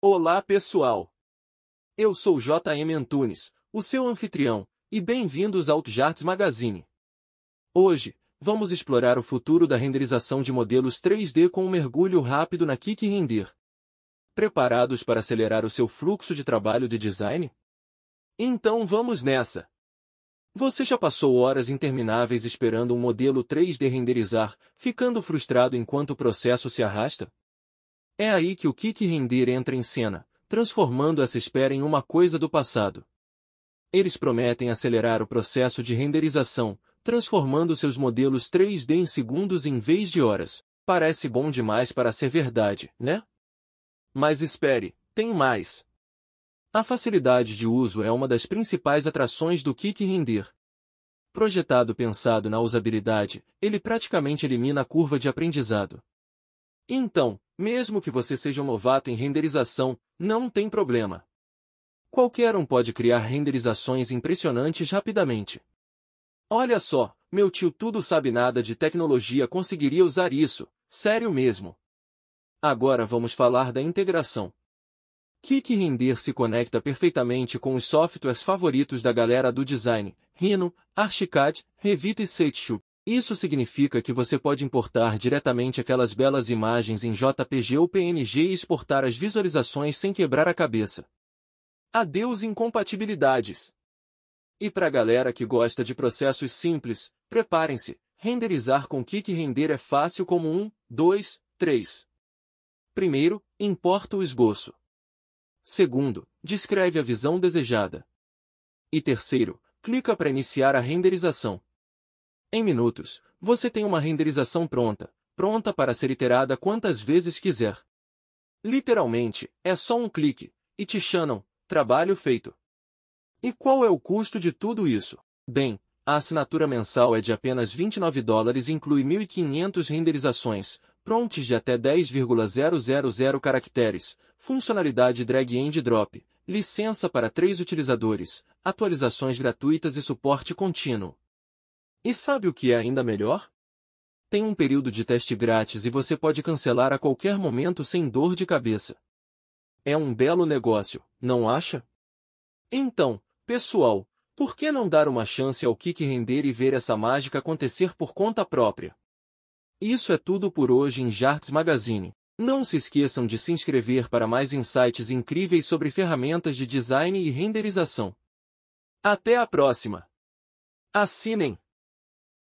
Olá pessoal! Eu sou J.M. Antunes, o seu anfitrião, e bem-vindos ao Jarts Magazine. Hoje, vamos explorar o futuro da renderização de modelos 3D com um mergulho rápido na Kik Render. Preparados para acelerar o seu fluxo de trabalho de design? Então vamos nessa! Você já passou horas intermináveis esperando um modelo 3D renderizar, ficando frustrado enquanto o processo se arrasta? É aí que o Kiki Rendir entra em cena, transformando essa espera em uma coisa do passado. Eles prometem acelerar o processo de renderização, transformando seus modelos 3D em segundos em vez de horas. Parece bom demais para ser verdade, né? Mas espere, tem mais. A facilidade de uso é uma das principais atrações do Kik Render. Projetado pensado na usabilidade, ele praticamente elimina a curva de aprendizado. Então, mesmo que você seja um novato em renderização, não tem problema. Qualquer um pode criar renderizações impressionantes rapidamente. Olha só, meu tio tudo sabe nada de tecnologia conseguiria usar isso, sério mesmo. Agora vamos falar da integração. Kik Render se conecta perfeitamente com os softwares favoritos da galera do design, Rhino, Archicad, Revit e Sketchup. Isso significa que você pode importar diretamente aquelas belas imagens em JPG ou PNG e exportar as visualizações sem quebrar a cabeça. Adeus incompatibilidades! E para a galera que gosta de processos simples, preparem-se, renderizar com Kik Render é fácil como 1, 2, 3. Primeiro, importa o esboço. Segundo, descreve a visão desejada. E terceiro, clica para iniciar a renderização. Em minutos, você tem uma renderização pronta, pronta para ser iterada quantas vezes quiser. Literalmente, é só um clique, e te chamam, trabalho feito. E qual é o custo de tudo isso? Bem, a assinatura mensal é de apenas 29 dólares e inclui 1.500 renderizações, prontes de até 10,000 caracteres, funcionalidade drag and drop, licença para três utilizadores, atualizações gratuitas e suporte contínuo. E sabe o que é ainda melhor? Tem um período de teste grátis e você pode cancelar a qualquer momento sem dor de cabeça. É um belo negócio, não acha? Então, pessoal, por que não dar uma chance ao Kik render e ver essa mágica acontecer por conta própria? Isso é tudo por hoje em Jarts Magazine. Não se esqueçam de se inscrever para mais insights incríveis sobre ferramentas de design e renderização. Até a próxima! Assinem!